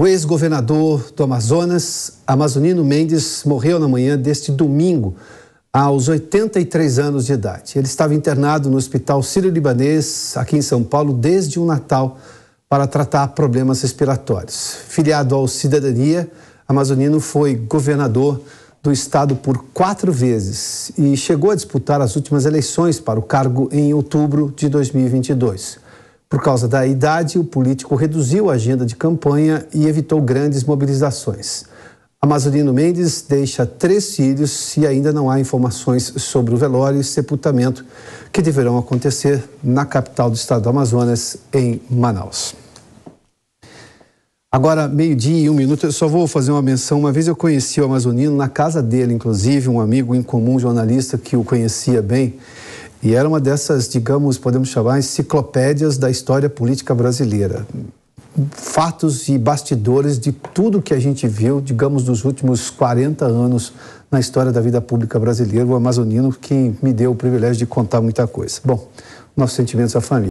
O ex-governador do Amazonas, Amazonino Mendes, morreu na manhã deste domingo, aos 83 anos de idade. Ele estava internado no Hospital Sírio-Libanês, aqui em São Paulo, desde o Natal, para tratar problemas respiratórios. Filiado ao Cidadania, Amazonino foi governador do estado por quatro vezes e chegou a disputar as últimas eleições para o cargo em outubro de 2022. Por causa da idade, o político reduziu a agenda de campanha e evitou grandes mobilizações. Amazonino Mendes deixa três filhos e ainda não há informações sobre o velório e sepultamento que deverão acontecer na capital do estado do Amazonas, em Manaus. Agora, meio-dia e um minuto, eu só vou fazer uma menção. Uma vez eu conheci o Amazonino na casa dele, inclusive, um amigo em comum, jornalista que o conhecia bem. E era uma dessas, digamos, podemos chamar, enciclopédias da história política brasileira. Fatos e bastidores de tudo que a gente viu, digamos, dos últimos 40 anos na história da vida pública brasileira, o amazonino, que me deu o privilégio de contar muita coisa. Bom, nossos sentimentos à família.